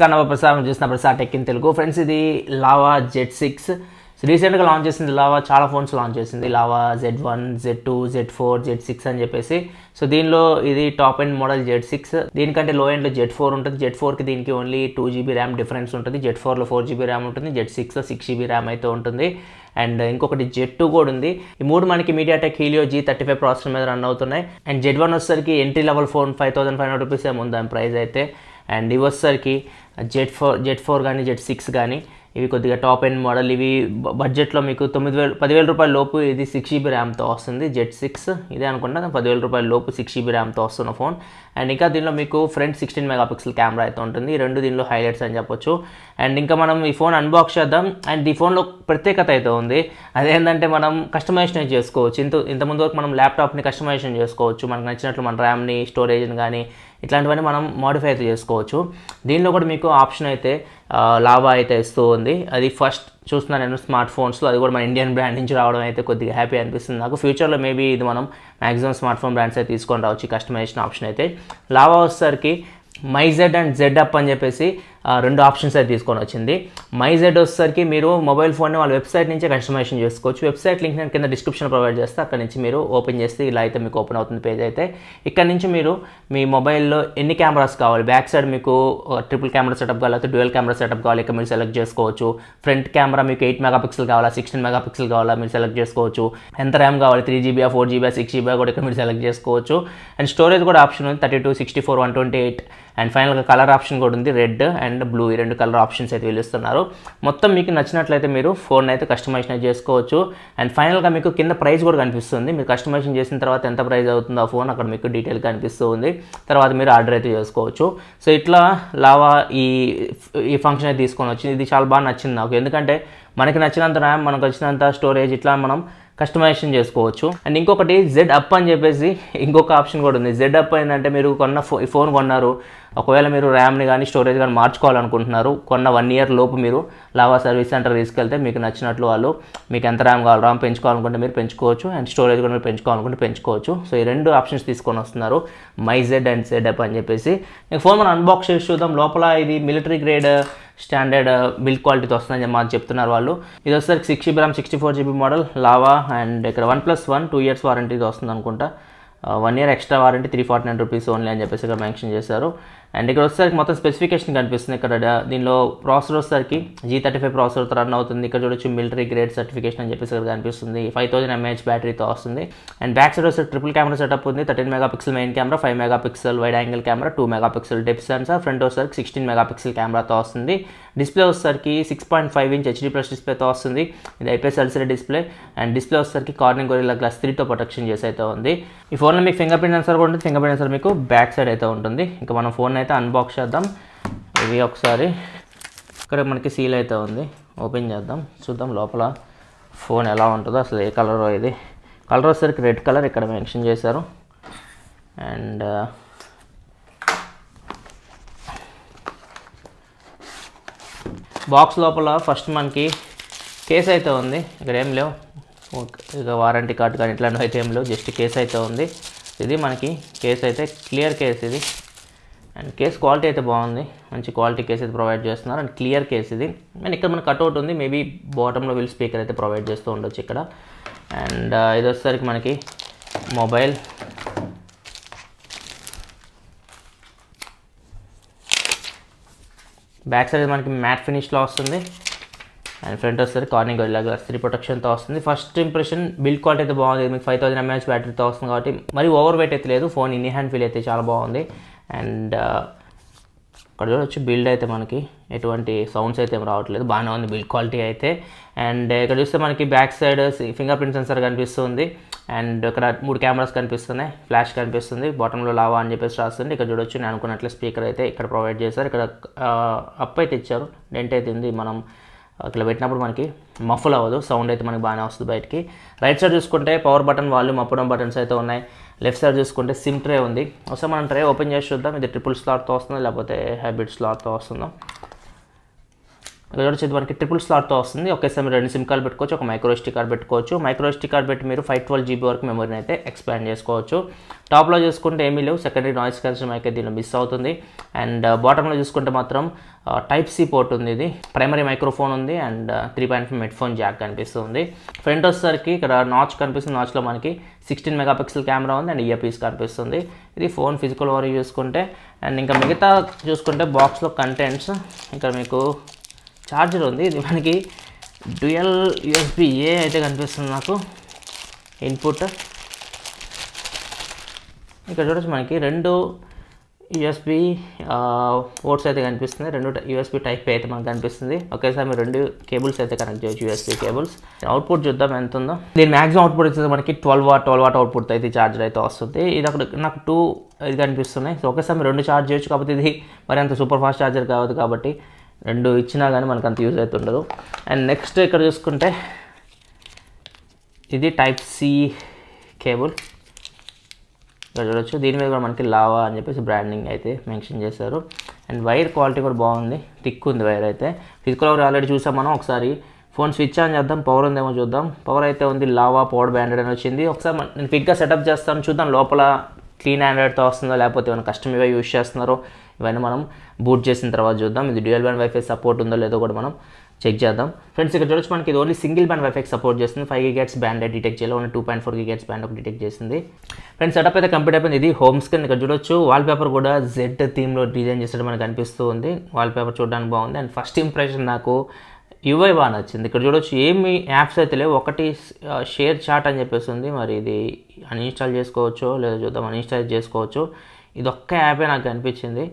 కన్నవ ప్రసారం చేసిన Prasad tech in Telugu friends ఇది లావా జెడ్ సిక్స్ రీసెంట్గా లాంచ్ చేసింది లావా చాలా ఫోన్స్ లాంచ్ చేసింది Lava Z one Z two Z four Z six అని చెప్పేసి సో దీనిలో ఇది top end model Z six దీనికంటే లో ఎండ్లో జెడ్ ఫోర్ ఉంటుంది జెడ్ ఫోర్కి దీనికి only two GB RAM difference ఉంటుంది జెడ్ ఫోర్లో ఫోర్ జీబీ ర్యామ్ ఉంటుంది జెడ్ సిక్స్లో సిక్స్ జీబీ ర్యామ్ అయితే ఉంటుంది అండ్ ఇంకొకటి జెడ్ టూ కూడా ఉంది ఈ మూడు మనకి MediaTek Helio G thirty five processor మీద రన్ అవుతున్నాయి అండ్ జెడ్ వన్ వచ్చేసరికి entry level phone five thousand five hundred rupees ఏముంది దాని ప్రైస్ అయితే అండ్ ఇవి వచ్చేసరికి జెడ్ ఫోర్ జెడ్ ఫోర్ కానీ జెడ్ సిక్స్ కానీ ఇవి కొద్దిగా టాప్ ఎండ్ మోడల్ ఇవి బడ్జెట్లో మీకు తొమ్మిది వేలు పదివేల రూపాయల లోపు ఇది సిక్స్ జీబీ ర్యామ్తో వస్తుంది జెడ్ సిక్స్ ఇదే అనుకుంటా పదివేల రూపాయల లోపు సిక్స్ జీబీ ర్యామ్తో వస్తున్న ఫోన్ అండ్ ఇంకా దీనిలో మీకు ఫ్రంట్ సిక్స్టీన్ మెగాపిక్సెల్ కెమెరా అయితే ఉంటుంది రెండు దీనిలో హైలైట్స్ అని చెప్పొచ్చు అండ్ ఇంకా మనం ఈ ఫోన్ అన్బాక్స్ చేద్దాం అండ్ ఈ ఫోన్లో ప్రత్యేకత అయితే ఉంది అదేంటంటే మనం కస్టమైజేషన్ చేసుకోవచ్చు ఇంత ఇంతకుముందు వరకు మనం ల్యాప్టాప్ని కస్టమైజేషన్ చేసుకోవచ్చు మనకు నచ్చినట్లు మన ర్యామ్ని స్టోరేజ్ని కానీ ఇట్లాంటివన్నీ మనం మోడిఫై అయితే చేసుకోవచ్చు దీనిలో కూడా మీకు ఆప్షన్ అయితే లాభ అయితే ఇస్తూ ఉంది అది ఫస్ట్ చూస్తున్నాను నేను స్మార్ట్ ఫోన్స్లో అది కూడా మన ఇండియన్ బ్రాండ్ నుంచి రావడం అయితే కొద్దిగా హ్యాపీ అనిపిస్తుంది నాకు ఫ్యూచర్లో మేబీ ఇది మనం మ్యాక్సిమం స్మార్ట్ ఫోన్ బ్రాండ్స్ అయితే తీసుకొని రావచ్చు కస్టమైజేషన్ ఆప్షన్ అయితే లావా వచ్చేసరికి మైజెడ్ అండ్ జెడ్ అప్ అని చెప్పేసి రెండు ఆప్షన్స్ అయితే తీసుకొని వచ్చింది మైజెడ్ వచ్చేసరికి మీరు మొబైల్ ఫోన్ని వాళ్ళ వెబ్సైట్ నుంచి కస్టమైజేషన్ చేసుకోవచ్చు వెబ్సైట్ లింక్ నేను కింద డిస్క్రిప్షన్ ప్రొవైడ్ చేస్తే అక్కడ నుంచి మీరు ఓపెన్ చేస్తే ఇలా అయితే మీకు ఓపెన్ అవుతుంది పేజ్ అయితే ఇక్కడ నుంచి మీరు మీ మొబైల్లో ఎన్ని కెమెరాస్ కావాలి బ్యాక్ సైడ్ మీకు ట్రిపుల్ కెమెరా సెటప్ కావాలి లేకపోతే డ్యూయల్ కెమెరా సెటప్ కావాలి ఇక్కడ మీరు సెలెక్ట్ చేసుకోవచ్చు ఫ్రంట్ కెమెరా మీకు ఎయిట్ మెగా పిక్సెల్ కావాలా సిక్స్టీన్ మెగా పిక్సెల్ కావాలా మీరు సెలెక్ట్ చేసుకోవచ్చు ఎంత ర్యామ్ కావాలి three GB four GB six GB కూడా ఇక్కడ మీరు సెలెక్ట్ చేసుకోవచ్చు అండ్ స్టోరేజ్ కూడా ఆప్షన్ ఉంది thirty two sixty four one twenty eight and ఫైనల్గా కలర్ ఆప్షన్ కూడా ఉంది రెడ్ అండ్ అండ్ బ్లూ ఈ రెండు కలర్ ఆప్షన్స్ అయితే వెళ్ళిస్తున్నారు మొత్తం మీకు నచ్చినట్లయితే మీరు ఫోన్ అయితే కస్టమైజేషన్ చేసుకోవచ్చు అండ్ ఫైనల్గా మీకు కింద ప్రైస్ కూడా కనిపిస్తుంది మీరు కస్టమైజేషన్ చేసిన తర్వాత ఎంత ప్రైస్ అవుతుందో ఆ ఫోన్ అక్కడ మీకు డీటెయిల్ కనిపిస్తూ ఉంది తర్వాత మీరు ఆర్డర్ అయితే చేసుకోవచ్చు సో ఇట్లా లావా ఈ ఈ ఫంక్షన్ అయితే తీసుకొని వచ్చింది ఇది చాలా బాగా నచ్చింది నాకు ఎందుకంటే మనకి నచ్చినంత ర్యామ్ మనకు వచ్చినంత స్టోరేజ్ ఇట్లా మనం కస్టమైజేషన్ చేసుకోవచ్చు అండ్ ఇంకొకటి జెడ్ అప్ అని చెప్పేసి ఇంకొక ఆప్షన్ కూడా ఉంది జెడ్ అప్ ఏంటంటే మీరు కొన్న ఫో ఫోన్ కొన్నారు ఒకవేళ మీరు ర్యామ్ని కానీ స్టోరేజ్ కానీ మార్చుకోవాలనుకుంటున్నారు కొన్న వన్ ఇయర్ లోపు మీరు లావా సర్వీస్ సెంటర్ తీసుకెళ్తే మీకు నచ్చినట్లు వాళ్ళు మీకు ఎంత ర్యామ్ కావాలి ర్యామ్ పెంచుకోవాలనుకుంటే మీరు పెంచుకోవచ్చు అండ్ స్టోరేజ్ కూడా మీరు పెంచుకోవాలనుకుంటే పెంచుకోవచ్చు సో ఈ రెండు ఆప్షన్స్ తీసుకొని వస్తున్నారు my Z and Z up అని చెప్పేసి ఫోన్ మనం అన్బాక్స్ చేసి చూద్దాం లోపల ఇది military grade standard build uh, క్వాలిటీతో వస్తుందని మాకు చెప్తున్నారు వాళ్ళు ఇది వచ్చేసరికి six GB RAM sixty four GB model Lava and ఇక్కడ one plus one two years వారంటీతో వస్తుంది అనుకుంటా one year extra warranty three forty nine rupees only అని చెప్పేసి ఇక్కడ మెన్షన్ చేశారు అండ్ ఇక్కడ వచ్చేసరికి మొత్తం స్పెసిఫికేషన్ కనిపిస్తుంది ఇక్కడ దీనిలో ప్రాసెసర్ వచ్చేసరికి జీ థర్టీ ఫైవ్ ప్రాసెసర్తో రన్ అవుతుంది ఇక్కడ చూడొచ్చు మిలిటరీ గ్రేడ్ సర్టిఫికేషన్ అని చెప్పేసి ఇక్కడ కనిపిస్తుంది ఫైవ్ థౌసండ్ ఎంఏహెచ్ బ్యాటరీతో వస్తుంది అండ్ బ్యాక్ సైడ్ వస్తే ట్రిపుల్ కెమెరా సెటప్ ఉంది thirteen mega pixel main camera five mega pixel wide angle camera two mega pixel depth sensor front వచ్చేసరికి సిక్స్టీన్ మెగా పిక్సల్ కెమెరాతో వస్తుంది డిస్ప్లే వచ్చేసరికి six point five inch HD plus డిస్ప్లేతో వస్తుంది ఇది IPS display and display వచ్చేసరికి Corning Gorilla Glass త్రీతో protection చేసి అయితే ఉంది ఈ ఫోన్లో మీకు ఫింగర్ ప్రింట్ సెన్సర్ కూడా ఉంటుంది ఫింగర్ ప్రింట్ సెన్సర్ మీకు బ్యాక్ సైడ్ అయితే ఉంటుంది ఇంకా మనం ఫోన్ అయితే అన్బాక్స్ చేద్దాం ఇవి ఒకసారి ఇక్కడ మనకి సీల్ అయితే ఉంది ఓపెన్ చేద్దాం చూద్దాం లోపల ఫోన్ ఎలా ఉంటుందో అసలు ఏ కలర్ ఇది కలర్ వచ్చేసరికి రెడ్ కలర్ ఇక్కడ మెన్షన్ చేశారు అండ్ బాక్స్ uh, లోపల ఫస్ట్ మనకి కేస్ అయితే ఉంది ఇక్కడ ఏం లేవు ఇక వారంటీ కార్డు కానీ ఇట్లాంటివి అయితే ఏం లేవు జస్ట్ కేస్ అయితే ఉంది ఇది మనకి కేస్ అయితే క్లియర్ కేస్ ఇది అండ్ కేస్ క్వాలిటీ అయితే బాగుంది మంచి క్వాలిటీ కేస్ అయితే ప్రొవైడ్ చేస్తున్నారు అండ్ క్లియర్ కేస్ ఇది అండ్ ఇక్కడ మన కట్అవుట్ ఉంది మేబీ బాటంలో వీల్ స్పీకర్ అయితే ప్రొవైడ్ చేస్తూ ఉండొచ్చు ఇక్కడ అండ్ uh, ఇది వచ్చేసరికి మనకి మొబైల్ బ్యాక్ సైడ్ మనకి మ్యాట్ ఫినిష్లో వస్తుంది అండ్ ఫ్రంట్ వస్తుంది కార్నింగ్ గొరిలా స్త్రీ ప్రొటెక్షన్తో వస్తుంది ఫస్ట్ ఇంప్రెషన్ బిల్డ్ క్వాలిటీ అయితే బాగుంది మీకు ఫైవ్ థౌసండ్ ఎంఎహెచ్ బ్యాటరీతో వస్తుంది కాబట్టి మరి ఓవర్ వెయిట్ అయితే లేదు ఫోన్ ఇన్ హ్యాండ్ ఫీల్ అయితే చాలా బాగుంది అండ్ ఇక్కడ చూడొచ్చు బిల్డ్ అయితే మనకి ఎటువంటి సౌండ్స్ అయితే ఏం రావట్లేదు బాగానే ఉంది బిల్డ్ క్వాలిటీ అయితే అండ్ ఇక్కడ చూస్తే మనకి back side finger print sensor కనిపిస్తుంది అండ్ ఇక్కడ మూడు కెమెరాస్ కనిపిస్తున్నాయి ఫ్లాష్ కనిపిస్తుంది బాటంలో లావా అని చెప్పేసి రాస్తుంది ఇక్కడ చూడొచ్చు నేను అనుకున్నట్లు స్పీకర్ అయితే ఇక్కడ ప్రొవైడ్ చేశారు ఇక్కడ అప్ అయితే ఇచ్చారు డెంట్ అయితే ఉంది మనం ఇక్కడ పెట్టినప్పుడు మనకి మఫుల్ అవ్వదు సౌండ్ అయితే మనకి బాగానే వస్తుంది బయటికి రైట్ సైడ్ చూసుకుంటే power button volume up down buttons అయితే ఉన్నాయి లెఫ్ట్ సైడ్ చూసుకుంటే సిమ్ ట్రే ఉంది ఒకసారి మనం ట్రే ఓపెన్ చేసి చూద్దాం ఇది ట్రిపుల్ స్లాట్తో వస్తుందా లేకపోతే హ్యాబిట్ స్లాట్తో వస్తుందా ఇక్కడ వచ్చేది మనకి ట్రిపుల్ స్లాట్తో వస్తుంది ఒకేసారి మీరు రెండు సిమ్ కార్డు పెట్టుకోవచ్చు ఒక మైక్రో ఎస్టీ కార్డు పెట్టుకోవచ్చు మైక్రో ఎస్టీ కార్డు పెట్టి మీరు ఫైవ్ ట్వెల్వ్ జీబీ వరకు మెమరీని అయితే ఎక్స్పాండ్ చేసుకోవచ్చు టాప్లో చూసుకుంటే ఏమీ లేవు సెకండరీ నాయిస్ మైక్ అయితే దీనిలో మిస్ అవుతుంది అండ్ బాటంలో uh, చూసుకుంటే మాత్రం టైప్ సి పోర్ట్ ఉంది ఇది ప్రైమరీ మైక్రోఫోన్ ఉంది and three point five headphone jack కనిపిస్తుంది ఫ్రంట్ వచ్చేసరికి ఇక్కడ నాచ్ కనిపిస్తుంది నాచ్లో మనకి సిక్స్టీన్ మెగాపిక్సెల్ కెమెరా ఉంది అండ్ ఇయర్ పీస్ కనిపిస్తుంది ఇది ఫోన్ ఫిజికల్ వరకు చూసుకుంటే అండ్ ఇంకా మిగతా చూసుకుంటే బాక్స్లో కంటెంట్స్ ఇక్కడ మీకు ఛార్జర్ ఉంది ఇది మనకి డ్యూయల్ యూఎస్బి ఏ అయితే కనిపిస్తుంది నాకు ఇన్పుట్ ఇక్కడ చూడొచ్చు మనకి రెండు యూఎస్బి పోర్ట్స్ అయితే కనిపిస్తుంది రెండు యూఎస్బి టైప్ అయితే మనకు కనిపిస్తుంది ఒకేసారి మీరు రెండు కేబుల్స్ అయితే కనెక్ట్ చేయొచ్చు యూఎస్బి కేబుల్స్ అవుట్పుట్ చూద్దాం ఎంత ఉందో దీని మ్యాక్సిమం అవుట్పుట్ వచ్చేది మనకి twelve watt twelve watt output అయితే ఛార్జర్ అయితే వస్తుంది ఇది అక్కడ నాకు టూ ఇది కనిపిస్తున్నాయి సో ఒకేసారి మీరు రెండు ఛార్జ్ చేయొచ్చు కాకపోతే ఇది మరి అంత సూపర్ ఫాస్ట్ ఛార్జర్ కావద్దు కాబట్టి రెండు ఇచ్చినా కానీ మనకు అంత యూజ్ అవుతుండదు అండ్ నెక్స్ట్ ఇక్కడ చూసుకుంటే ఇది టైప్ సి కేబుల్ ఇక్కడ చూడవచ్చు దీని మీద కూడా మనకి లావా అని చెప్పేసి బ్రాండింగ్ అయితే మెన్షన్ చేశారు అండ్ వైర్ క్వాలిటీ కూడా బాగుంది థిక్ ఉంది వైర్ అయితే ఫిజికల్ ఒకరు ఆల్రెడీ చూసాం మనం ఒకసారి ఫోన్ స్విచ్ ఆన్ చేద్దాం పవర్ ఉందేమో చూద్దాం పవర్ అయితే ఉంది లావా పవర్ బ్యాండెడ్ అని వచ్చింది ఒకసారి నేను క్విక్గా సెటప్ చేస్తాను చూద్దాం లోపల క్లీన్ హ్యాండెడ్తో వస్తుందో లేకపోతే ఏమైనా కస్టమర్గా యూజ్ చేస్తున్నారో ఇవన్నీ మనం బూట్ చేసిన తర్వాత చూద్దాం ఇది డ్యూయల్ బ్యాండ్ వైఫై సపోర్ట్ ఉందో లేదో కూడా మనం చెక్ చేద్దాం ఫ్రెండ్స్ ఇక్కడ చూడొచ్చు మనకి ఇది only single band WiFi support చేస్తుంది ఫైవ్ గిగేట్స్ బ్యాండ్ డిటెక్ట్ చేయాలి only two point four gigahertz band ఒక డిటెక్ట్ చేసింది ఫ్రెండ్స్ సెటప్ అయితే కంప్లీట్ అయిపోయింది ఇది హోమ్ స్క్రీన్ ఇక్కడ చూడొచ్చు వాల్ పేపర్ కూడా జెడ్ థీమ్లో డిజైన్ చేసినట్టు మనకు అనిపిస్తూ ఉంది వాల్ పేపర్ చూడడానికి బాగుంది అండ్ ఫస్ట్ ఇంప్రెషన్ నాకు యువై బాగా నచ్చింది ఇక్కడ చూడొచ్చు ఏమి యాప్స్ అయితే లేవు ఒకటి షేర్ చాట్ అని చెప్పేసి ఉంది మరి ఇది అన్ఇన్స్టాల్ చేసుకోవచ్చు లేదా చూద్దాం అన్ఇన్స్టాల్ చేసుకోవచ్చు ఇది ఒక్క యాపే నాకు అనిపించింది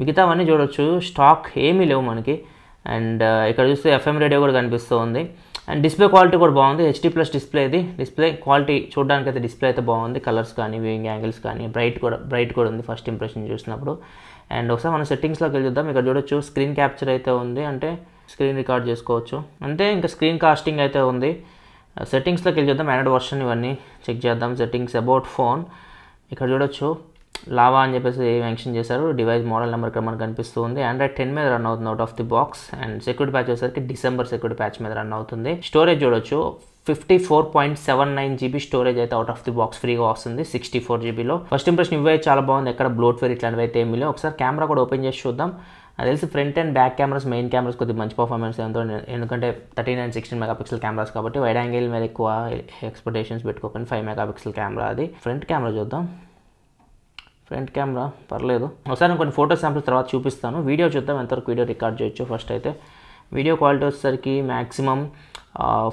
మిగతావన్నీ చూడొచ్చు స్టాక్ ఏమీ లేవు మనకి అండ్ uh, ఇక్కడ చూస్తే ఎఫ్ఎం రేడియో కూడా కనిపిస్తూ ఉంది అండ్ డిస్ప్లే క్వాలిటీ కూడా బాగుంది హెచ్డీ ప్లస్ డిస్ప్లే ఇది డిస్ప్లే క్వాలిటీ చూడడానికి అయితే డిస్ప్లే అయితే బాగుంది కలర్స్ కానీ వ్యూయింగ్ యాంగిల్స్ కానీ బ్రైట్ కూడా బ్రైట్ కూడా ఉంది ఫస్ట్ ఇంప్రెషన్ చూసినప్పుడు అండ్ ఒకసారి మనం సెట్టింగ్స్లోకి వెళ్ళి చూద్దాం ఇక్కడ చూడొచ్చు స్క్రీన్ క్యాప్చర్ అయితే ఉంది అంటే స్క్రీన్ రికార్డ్ చేసుకోవచ్చు అంతే ఇంకా స్క్రీన్ కాస్టింగ్ అయితే ఉంది సెట్టింగ్స్లోకి వెళ్ళి చూద్దాం యాండ్రాయిడ్ వర్షన్ ఇవన్నీ చెక్ చేద్దాం సెట్టింగ్స్ అబౌట్ ఫోన్ ఇక్కడ చూడొచ్చు లావా అని చెప్పేసి మెన్షన్ చేశారు డివైస్ మోడల్ నెంబర్ ఇక్కడ మనకు కనిపిస్తూ ఉంది ఆండ్రాయిడ్ టెన్ మీద రన్ అవుతుంది out of the box and security patch వచ్చేసరికి డిసెంబర్ సెక్యూరిటీ ప్యాచ్ మీద రన్ అవుతుంది స్టోరేజ్ చూడొచ్చు fifty four point seven nine GB storage అయితే అవుట్ ఆఫ్ ది బాక్స్ ఫ్రీగా వస్తుంది సిక్స్టీ ఫోర్ జీబీలో ఫస్ట్ ఇంప్రెషన్ ఇవ్వే చాలా బాగుంది ఎక్కడ బ్లోట్వేర్ ఇట్లాంటివి అయితే ఏమీ లేవు ఒకసారి కెమెరా కూడా ఓపెన్ చేసి చూద్దాం అది తెలిసి front and back cameras main cameras కొద్దిగా మంచి పర్ఫార్మెన్స్ ఏంటో ఎందుకంటే thirty nine sixteen pixel cameras కాబట్టి వైడ్ యాంగిల్ మీద ఎక్కువ ఎక్స్పెక్టేషన్స్ పెట్టుకోకండి ఫైవ్ మెగాపిక్సెల్ కెమెరా అది ఫ్రంట్ కెమెరా చూద్దాం ఫ్రంట్ కెమెరా పర్లేదు ఒకసారి కొన్ని ఫోటో శాంపిల్స్ తర్వాత చూపిస్తాను వీడియో చూద్దాం ఎంతవరకు వీడియో రికార్డ్ చేయొచ్చు ఫస్ట్ అయితే వీడియో క్వాలిటీ వచ్చేసరికి మ్యాక్సిమం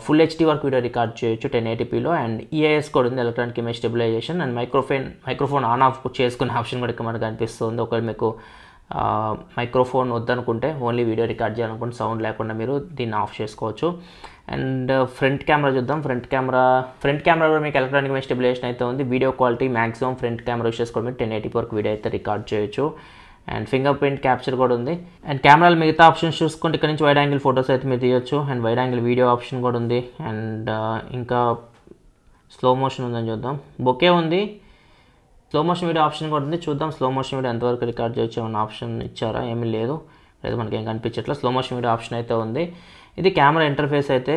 ఫుల్ హెచ్డీ వరకు వీడియో రికార్డ్ చేయొచ్చు టెన్ ఎయిటీపీలో అండ్ ఈఐఎస్ కూడా ఉంది electronic image stabilisation and microphone microphone on off చేసుకునే ఆప్షన్ కూడా ఇక్కడ మనకు కనిపిస్తుంది ఒకవేళ మీకు మైక్రోఫోన్ వద్దనుకుంటే ఓన్లీ వీడియో రికార్డ్ చేయాలనుకుంటే సౌండ్ లేకుండా మీరు దీన్ని ఆఫ్ చేసుకోవచ్చు అండ్ uh, ఫ్రంట్ కెమెరా చూద్దాం ఫ్రంట్ కెమెరా ఫ్రంట్ కెమెరా కూడా మీకు ఎలక్ట్రానిక్ మెష్ స్టెబిలేషన్ అయితే ఉంది video quality maximum front camera వచ్చేసుకోవడం మీరు టెన్ ఎయిటీ వరకు వీడియో అయితే రికార్డ్ చేయొచ్చు అండ్ ఫింగర్ ప్రింట్ క్యాప్చర్ కూడా ఉంది అండ్ కెమెరాలు మిగతా ఆప్షన్స్ చూసుకుంటే ఇక్కడ నుంచి వైడ్ యాంగిల్ ఫొటోస్ అయితే మీరు తీయొచ్చు and wide angle video option కూడా ఉంది అండ్ uh, ఇంకా స్లో మోషన్ ఉందని చూద్దాం బొకే ఉంది స్లో మోషన్ వీడియో ఆప్షన్ కూడా ఉంది చూద్దాం స్లో మోషన్ వీడియో ఎంతవరకు రికార్డ్ చేయొచ్చు ఏమైనా ఆప్షన్ ఇచ్చారా ఏమీ లేదు అయితే మనకి ఏం కనిపించట్లేదు స్లో మోషన్ వీడియో ఆప్షన్ అయితే ఉంది ఇది కెమెరా ఇంటర్ఫేస్ అయితే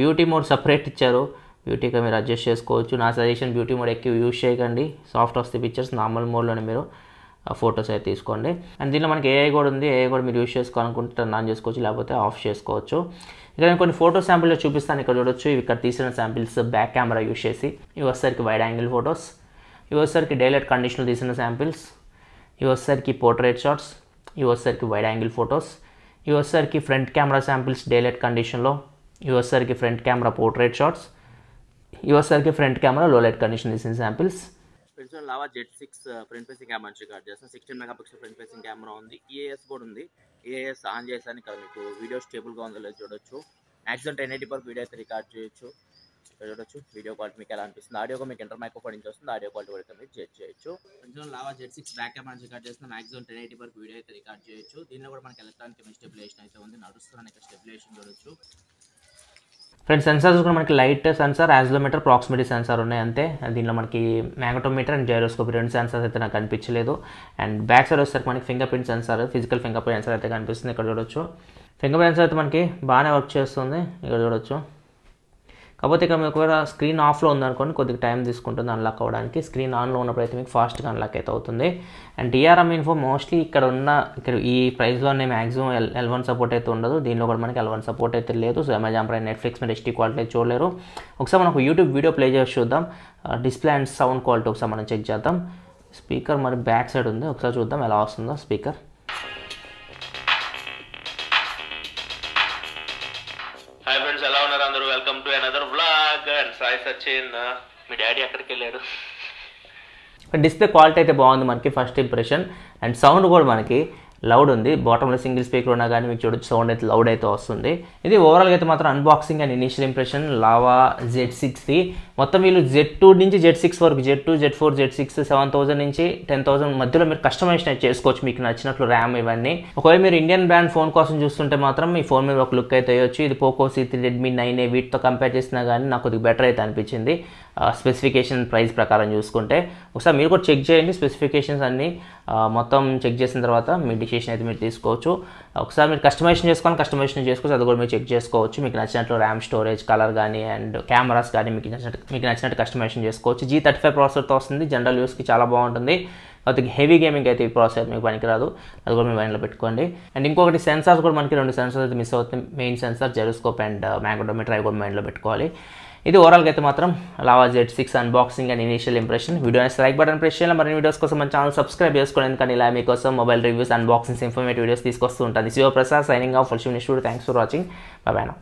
బ్యూటీ మోడ్ సపరేట్ ఇచ్చారు బ్యూటీగా మీరు అడ్జస్ట్ చేసుకోవచ్చు నా సజెషన్ బ్యూటీ మోడ్ ఎక్కువ యూజ్ చేయకండి సాఫ్ట్ వస్తే పిక్చర్స్ నార్మల్ మోడ్లోనే మీరు ఫొటోస్ అయితే తీసుకోండి అండ్ దీనిలో మనకి ఏఐ కూడా ఉంది ఏఐ కూడా మీరు యూజ్ చేసుకోవాలనుకుంటే టర్న్ ఆన్ చేసుకోవచ్చు లేకపోతే ఆఫ్ చేసుకోవచ్చు ఇక్కడ నేను కొన్ని ఫోటో శాంపిల్లో చూపిస్తాను ఇక్కడ చూడొచ్చు ఇవి ఇక్కడ తీసిన శాంపిల్స్ బ్యాక్ కెమెరా యూజ్ చేసి ఇవి వచ్చేసరికి వైడ్ యాంగిల్ ఫొటోస్ ఇవి వచ్చేసరికి డైలైట్ కండిషన్లో తీసిన శాంపిల్స్ ఇవి వచ్చేసరికి పోర్ట్రేట్ షాట్స్ ఇవి వచ్చేసరికి వైడ్ యాంగిల్ ఫొటోస్ ఇవి ఫ్రంట్ కెమెరా శాంపిల్స్ డేలైట్ కండిషన్లో ఇవి ఫ్రంట్ కెమెరా పోర్ట్రేట్ షాట్స్ ఇవి front camera low light condition తీసిన శాంపిల్స్ పెన్షన్ Lava Z six front facing camera నుంచి కార్డ్ చేస్తాను sixteen mega pixel front facing camera ఉంది ఈఏఎస్ e కూడా ఉంది ఈఏఎస్ e ఆన్ చేసాను ఇక్కడ మీకు వీడియో స్టేబుల్గా ఉందో లేదో చూడొచ్చు maximum ten eighty p video అయితే రికార్డ్ చేయొచ్చు చూడొచ్చు వీడియో క్వాలిటీ మీకు ఎలా అనిపిస్తుంది ఆడియో మీకు ఇంటర్ మైక్ ఒకటి నుంచి వస్తుంది ఆడియో క్వాలిటీ కూడా మీరు చేర్చ్ చేయొచ్చు కొంచెం Lava Z six back camera record చేసిన మాక్సిమం టెన్ ఎయిటీ వరకు వీడియో అయితే రికార్డ్ చేయొచ్చు దీనిలో కూడా మనకి ఎలక్ట్రానిక్ స్టెబిలేషన్ అయితే ఉంది నడుస్తున్న స్టెబిలేషన్ చూడొచ్చు ఫ్రెండ్ సెన్సార్స్ కూడా మనకి light sensor accelerometer proximity sensor ఉన్నాయి అంతే దీనిలో మనకి మ్యాగటోమీటర్ అండ్ జైరోస్కోప్ రెండు సెన్సార్స్ అయితే నాకు కనిపించలేదు అండ్ బ్యాక్ సైడ్ వచ్చేసరికి మనకి finger print sensor physical finger print sensor అయితే కనిపిస్తుంది ఇక్కడ చూడొచ్చు ఫింగర్ ప్రింట్ సెన్సార్ అయితే మనకి బాగానే వర్క్ చేస్తుంది ఇక్కడ చూడొచ్చు కాకపోతే ఇక మీకు ఒకవేళ స్క్రీన్ ఆఫ్లో ఉందనుకోండి కొద్దిగా టైం తీసుకుంటుంది అన్లాక్ అవ్వడానికి స్క్రీన్ ఆన్లో ఉన్నప్పుడు అయితే మీకు ఫాస్ట్గా అన్లాక్ అయితే అవుతుంది అండ్ డిఆర్ఎం ఇన్ఫో మోస్ట్లీ ఇక్కడ ఉన్న ఇక్కడ ఈ ప్రైస్లోనే maximum L L one support అయితే ఉండదు దీనిలో కూడా మనకి ఎల్ వన్ సపోర్ట్ అయితే లేదు సో అమెజాన్ ప్రైమ్ నెట్ఫ్లిక్స్ మీద హెచ్డీ క్వాలిటీ చూడలేరు ఒకసారి మనకు యూట్యూబ్ వీడియో ప్లే చేసి చూద్దాం డిస్ప్లే అండ్ సౌండ్ క్వాలిటీ ఒకసారి మనం చెక్ చేద్దాం స్పీకర్ మరి బ్యాక్ సైడ్ ఉంది ఒకసారి చూద్దాం ఎలా వస్తుందో స్పీకర్ టచ్ మీ డాడీ ఎక్కడికి వెళ్ళాడు డిస్ప్లే క్వాలిటీ అయితే బాగుంది మనకి ఫస్ట్ ఇంప్రెషన్ అండ్ సౌండ్ కూడా మనకి లౌడ్ ఉంది బాటంలో సింగిల్ స్పీకర్ ఉన్నా కానీ మీకు చూడొచ్చు సౌండ్ అయితే లౌడ్ అయితే వస్తుంది ఇది ఓవరాల్గా అయితే మాత్రం unboxing and initial impression Lava Z sixty మొత్తం వీళ్ళు జెడ్ టూ నుంచి జెడ్ సిక్స్ వరకు Z two Z four Z six seven thousand నుంచి టెన్ థౌసండ్ మధ్యలో మీరు కస్టమైజేషన్ చేసుకోవచ్చు మీకు నచ్చినట్లు ర్యామ్ ఇవన్నీ ఒకవేళ మీరు ఇండియన్ బ్రాండ్ ఫోన్ కోసం చూస్తుంటే మాత్రం మీ ఫోన్ మీద ఒక లుక్ అయితే వేయొచ్చు ఇది Poco C three Redmi nine A వీటితో కంపేర్ చేసినా కానీ నాకు కొద్దిగా బెటర్ అయితే అనిపించింది స్పెసిఫికేషన్ ప్రైస్ ప్రకారం చూసుకుంటే ఒకసారి మీరు కూడా చెక్ చేయండి స్పెసిఫికేషన్స్ అన్నీ మొత్తం చెక్ చేసిన తర్వాత మీ డిసిషన్ అయితే మీరు తీసుకోవచ్చు ఒకసారి మీరు కస్టమైజేషన్ చేసుకోవాలి కస్టమైజేషన్ చేసుకోవచ్చు అది కూడా మీరు చెక్ చేసుకోవచ్చు మీకు నచ్చినట్లు ర్యామ్ స్టోరేజ్ కలర్ కానీ అండ్ కెమెరాస్ కానీ మీకు నచ్చినట్టు మీకు నచ్చినట్టు కస్టమైజేషన్ చేసుకోవచ్చు జీ థర్టీ ఫైవ్ ప్రాసెసర్తో వస్తుంది జనరల్ యూస్కి చాలా బాగుంటుంది కాబట్టి హెవీ గేమింగ్ అయితే ఈ ప్రాసెస్ మీకు పనికిరాదు అది కూడా మీ మైండ్లో పెట్టుకోండి అండ్ ఇంకొకటి సెన్సార్స్ కూడా మనకి రెండు సెన్సార్స్ అయితే మిస్ అవుతుంది main sensor gyroscope and magnetometer అవి కూడా మైండ్లో పెట్టుకోవాలి ఇది ఓవరాల్గా అయితే మాత్రం Lava Z six unboxing and initial impression video అనేది లైక్ బటన్ ప్రెస్ చేయాలి మరి వీడియోస్ కోసం మన ఛానల్ సబ్స్క్రైబ్ చేసుకోండి కానీ ఇలా మీకోసం mobile reviews unboxings informative videos తీసుకొస్తూ ఉంటుంది శివప్రసాద్ సైనింగ్ ఆఫ్ ఫుల్ షూ థ్యాంక్స్ ఫర్ వాచింగ్ బాబాయ్